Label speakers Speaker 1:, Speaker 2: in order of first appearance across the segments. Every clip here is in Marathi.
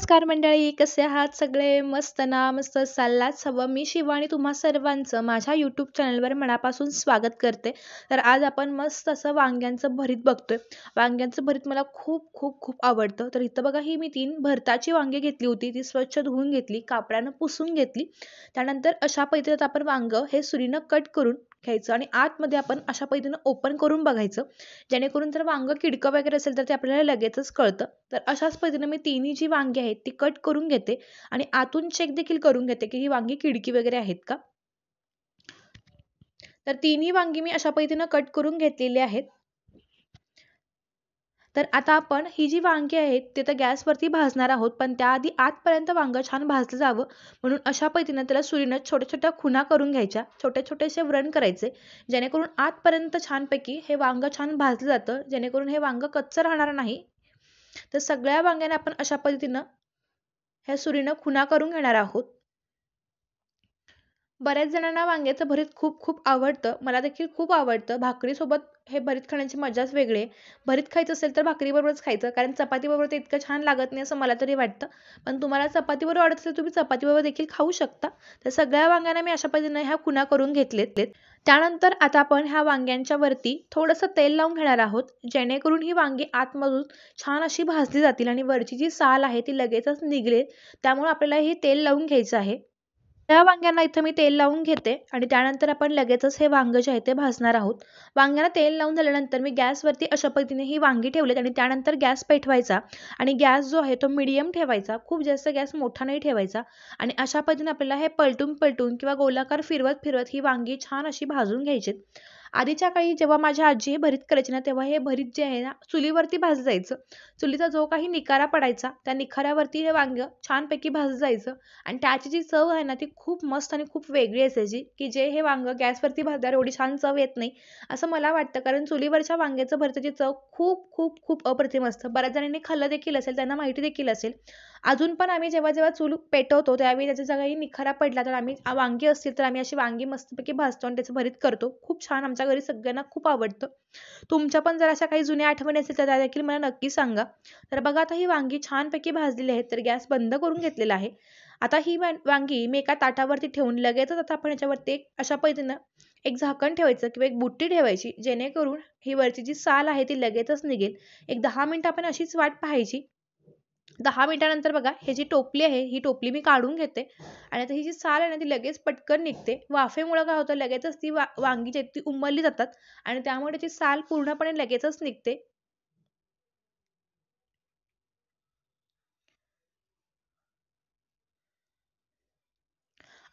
Speaker 1: नमस्कार मंडळी कसे आहात सगळे मस्त ना मस्त सल्लाच हवं मी शिवानी तुम्हा सर्वांचं माझ्या यूट्यूब चॅनलवर मनापासून स्वागत करते तर आज आपण मस्त असं वांग्यांचं भरीत बघतोय वांग्यांचं भरीत मला खूप खूप खूप आवडतं तर इथं बघा ही मी तीन भरताची वांगे घेतली होती ती स्वच्छ धुवून घेतली कापडानं पुसून घेतली त्यानंतर अशा पद्धतीत आपण वांग हे सुरीनं कट करून घ्यायचं आणि आतमध्ये आपण अशा पद्धतीनं ओपन करून बघायचं जेणेकरून जर वांगं किडकं वगैरे असेल तर ते आपल्याला लगेचच कळतं तर अशाच पद्धतीनं मी तिन्ही जी वांगी आहेत ती कट करून घेते आणि आतून चेक देखील करून घेते की ही वांगी किडकी वगैरे आहेत का तर तिन्ही वांगी मी अशा पद्धतीनं कट करून घेतलेली आहेत तर आता आपण ही जी वांगी आहेत ते तर गॅसवरती भाजणार आहोत पण त्याआधी आतपर्यंत वांग छान भाजलं जावं म्हणून अशा पद्धतीनं त्याला सुरीनं छोट्या छोट्या खुणा करून घ्यायच्या छोटे छोटेसे व्रण करायचे जेणेकरून आतपर्यंत छानपैकी हे वांग छान भाजलं जातं जेणेकरून हे वांग कच्चं राहणार नाही तर सगळ्या वांग्याने आपण अशा पद्धतीनं ह्या सुरीनं खुणा करून घेणार आहोत बऱ्याच जणांना वांग्याचं भरीत खूप खूप आवडतं मला देखील खूप आवडतं भाकरीसोबत हे भरीत खाण्याची मजाच वेगळी आहे भरीत खायचं असेल तर भाकरीबरोबरच खायचं कारण चपातीबरोबर ते इतकं छान लागत नाही असं मला तरी वाटतं पण तुम्हाला चपातीबरोबर आवडत असेल तुम्ही चपातीबरोबर देखील खाऊ शकता तर सगळ्या वांग्यांना मी अशा पद्धतीने ह्या खुणा करून घेतलेत त्यानंतर आता आपण ह्या वांग्यांच्या वरती थोडंसं तेल लावून घेणार आहोत जेणेकरून ही वांगी आतमधून छान अशी भाजली जातील आणि वरची जी साल आहे ती लगेचच निघले त्यामुळे आपल्याला हे तेल लावून घ्यायचं आहे त्या वांग्यांना इथं मी तेल लावून घेते आणि त्यानंतर आपण लगेचच हे वांग जे आहे ते भाजणार आहोत वांग्यांना तेल लावून झाल्यानंतर मी गॅसवरती अशा पद्धतीने ही वांगी ठेवलेत आणि त्यानंतर गॅस पेटवायचा आणि गॅस जो आहे तो मिडियम ठेवायचा खूप जास्त गॅस मोठा नाही ठेवायचा आणि अशा पद्धतीने आपल्याला हे पलटून पलटून किंवा गोलाकार फिरवत फिरवत ही वांगी छान अशी भाजून घ्यायची आधीच्या काळी जेव्हा माझ्या आजी हे भरीत करायची ना तेव्हा हे भरीत जे आहे ना चुलीवरती भाजलं जायचं चुलीचा जो काही निखारा पडायचा त्या निखाऱ्यावरती हे वांगं छानपैकी भाजलं जायचं आणि त्याची जी चव आहे ना ती खूप मस्त आणि खूप वेगळी असायची की जे हे वांग गॅसवरती भाजल्यावर एवढी छान चव येत नाही असं मला वाटतं कारण चुलीवरच्या वांग्याचं भरताची चव खूप खूप खूप अप्रतिम असतं बऱ्याच जणांनी खाल्लं देखील असेल त्यांना माहिती देखील असेल अजून पण आम्ही जेव्हा जेव्हा चूल पेटवतो त्यावेळी त्याचा जर निखारा पडला तर आम्ही वांगी असतील तर आम्ही अशी वांगी मस्तपैकी भाजतो आणि त्याचं भरीत करतो खूप छान आमच्या घरी सगळ्यांना खूप आवडतं तुमच्या पण जर अशा काही जुन्या आठवणी असतील तर त्या देखील मला नक्की सांगा तर बघा आता ही वांगी छानपैकी भाजलेली आहेत तर गॅस बंद करून घेतलेला आहे आता ही वांगी मी एका ताटावरती ठेवून लगेचच आता आपण याच्यावरती एक अशा पद्धतीनं एक झाकण ठेवायचं किंवा एक बुट्टी ठेवायची जेणेकरून ही वरची जी साल आहे ती लगेचच निघेल एक दहा मिनटं आपण अशीच वाट पाहायची दहा मिनटानंतर बघा हे जी टोपली आहे ही टोपली मी काढून घेते आणि आता ही जी साल आहे ना ती लगेच पटकन निघते वाफेमुळं काय होतं लगेचच ती वा वांगी जी आहेत ती उमलली जातात आणि त्यामुळे त्याची साल पूर्णपणे लगेचच निघते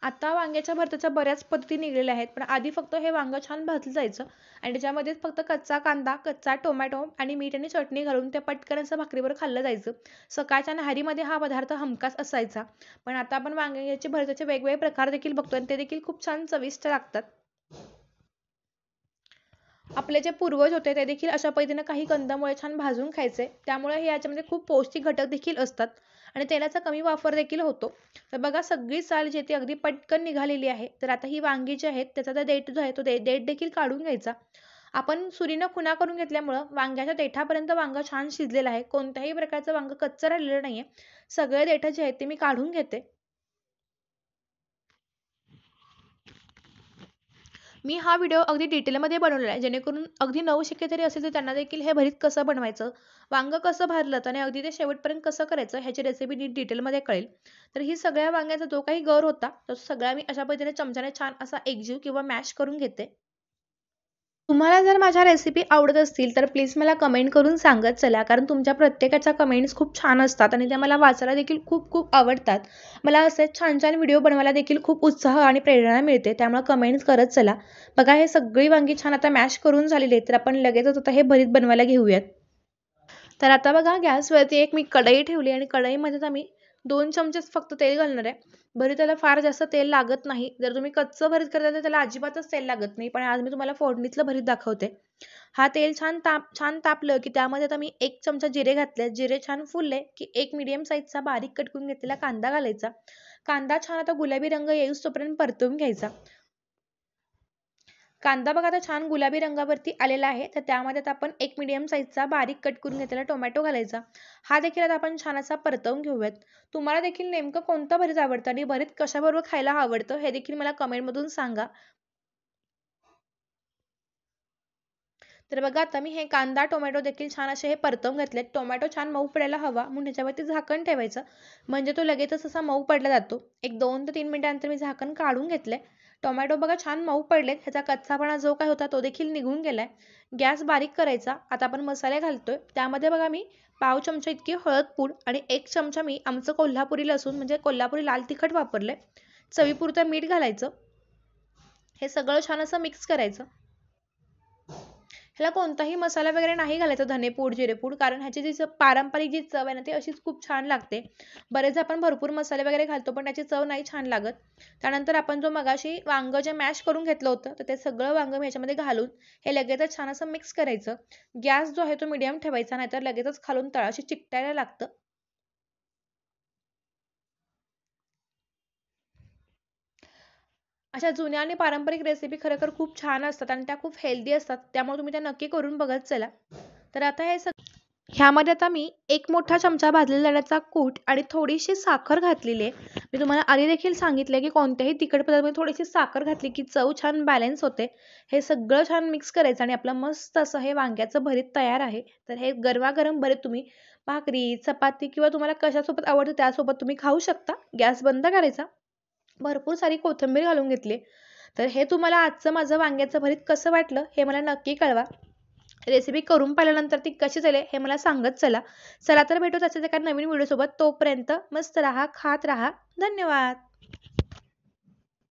Speaker 1: आता वांग्याच्या भरताच्या बऱ्याच पद्धती निघलेल्या आहेत पण आधी फक्त हे वांगं छान भाजलं जायचं आणि त्याच्यामध्येच फक्त कच्चा कांदा कच्चा टोमॅटो आणि मीठ आणि चटणी घालून त्या पटकन असं भाकरीवर खाल्लं जायचं सकाळच्या न्याहारीमध्ये हा पदार्थ हमखास असायचा पण आता आपण वांग्याचे भरताचे वेगवेगळे प्रकार देखील बघतो आणि ते देखील खूप छान चविष्ट लागतात आपले जे पूर्वज होते ते देखील अशा पद्धतीनं काही कंदमुळे छान भाजून खायचे त्यामुळे हे याच्यामध्ये खूप पौष्टिक घटक देखील असतात आणि तेलाचा कमी वापर देखील होतो तर बघा सगळी साल जी ती अगदी पटकन निघालेली आहे तर आता ही वांगी जी आहेत त्याचा जो देठ जो आहे तो दे देठ देखील काढून घ्यायचा आपण सुरीनं खुना करून घेतल्यामुळं वांग्याच्या देठापर्यंत वांग छान शिजलेलं आहे कोणत्याही प्रकारचं वांग कच्चा राहिलेलं नाही आहे सगळे देठं जे आहेत ते मी काढून घेते मी हा व्हिडिओ अगदी डिटेलमध्ये बनवलेला आहे जेणेकरून अगदी नऊ शक्य तरी असेल तर त्यांना देखील हे भरीत कसं बनवायचं वांगं कसं भरलं आणि अगदी ते शेवटपर्यंत कसं करायचं ह्याची रेसिपी नीट डिटेलमध्ये कळेल तर ही सगळ्या वांग्याचा जो काही गर होता तो सगळा मी अशा पद्धतीने चमच्याने छान असा एकजीव किंवा मॅश करून घेते तुम्हाला जर माझ्या रेसिपी आवडत असतील तर प्लीज मला कमेंट करून सांगत चला कारण तुमच्या प्रत्येकाच्या कमेंट्स खूप छान असतात आणि त्या मला वाचायला देखील खूप खूप आवडतात मला असे छान छान व्हिडिओ बनवायला देखील खूप उत्साह आणि प्रेरणा मिळते त्यामुळे कमेंट्स करत चला बघा हे सगळी वांगी छान आता मॅश करून झालेली आहे तर आपण लगेचच आता हे भरीत बनवायला घेऊयात तर आता बघा गॅसवरती एक मी कढई ठेवली आणि कढईमध्येच आम्ही दोन चमचेच फक्त तेल घालणार आहे त्याला फार जास्त तेल लागत नाही जर तुम्ही कच्चं भरीत करता तर त्याला अजिबातच तेल लागत नाही पण आज मी तुम्हाला फोडणीतलं भरीत दाखवते हा तेल छान ताप छान तापलं की त्यामध्ये आता मी एक चमचा जिरे घातले जिरे छान फुलले की एक मिडियम साईजचा बारीक कट करून घेतलेला कांदा घालायचा कांदा छान आता गुलाबी रंग येऊस तोपर्यंत परतून घ्यायचा कांदा बघा आता छान गुलाबी रंगावरती आलेला आहे तर त्यामध्ये आता आपण एक मिडियम साईजचा बारीक कट करून घेतलेला टोमॅटो घालायचा हा देखील आता आपण छान असा परतवून घेऊयात तुम्हाला देखील नेमकं कोणतं भरीत आवडतं आणि भरीत कशाबरोबर खायला आवडतं हे देखील मला कमेंटमधून सांगा तर बघा आता मी हे कांदा टोमॅटो देखील छान असे हे परतवून घेतले टोमॅटो छान मऊ पडायला हवा म्हणून ह्याच्यावरती झाकण ठेवायचं म्हणजे तो लगेचच असा मऊ पडला जातो एक दोन ते तीन मिनिटानंतर मी झाकण काढून घेतले टोमॅटो बघा छान मऊ पडलेत ह्याचा कच्चापणा जो काय होता तो देखील निघून गेलाय गॅस बारीक करायचा आता आपण मसाले घालतोय त्यामध्ये बघा मी पाव चमचा इतकी हळद पूड आणि एक चमचा मी आमचं कोल्हापुरी लसूण म्हणजे कोल्हापुरी लाल तिखट वापरलंय चवीपुरतं मीठ घालायचं हे सगळं छान असं मिक्स करायचं ह्याला कोणताही मसाला वगैरे नाही घालायचा धनेपूड जिरेपूड कारण ह्याची जी पारंपरिक जी चव आहे ना ती अशीच खूप छान लागते बरेच आपण भरपूर मसाले वगैरे घालतो पण त्याची चव नाही छान लागत त्यानंतर आपण जो मगाशी वांग जे मॅश करून घेतलं होतं तर ते सगळं वांगं ह्याच्यामध्ये घालून हे लगेचच छान असं मिक्स करायचं गॅस जो आहे तो मिडियम ठेवायचा नाहीतर लगेचच खालून तळाशी चिकटायला लागतं अशा जुन्या आणि पारंपरिक रेसिपी खरं खूप छान असतात आणि त्या खूप हेल्दी असतात त्यामुळे तुम्ही त्या नक्की करून बघत चला तर आता हे सग ह्यामध्ये आता मी एक मोठा चमचा भाजलेला कूट आणि थोडीशी साखर घातलेली आहे मी तुम्हाला आधी देखील सांगितले की कोणत्याही तिखट पदार्थामध्ये थोडीशी साखर घातली की चव छान बॅलन्स होते हे सगळं छान मिक्स करायचं आणि आपलं मस्त असं हे वांग्याचं भरीत तयार आहे तर हे गरमागरम भरीत तुम्ही भाकरी चपाती किंवा तुम्हाला कशासोबत आवडतं त्यासोबत तुम्ही खाऊ शकता गॅस बंद करायचा भरपूर सारी कोथिंबीर घालून घेतली तर हे तुम्हाला आजचं माझं वांग्याचं भरीत कसं वाटलं हे मला नक्की कळवा रेसिपी करून पाहिल्यानंतर ती कशी झाली हे मला सांगत चला चला तर भेटू तसेच एका नवीन व्हिडिओसोबत तोपर्यंत मस्त राहा खात राहा धन्यवाद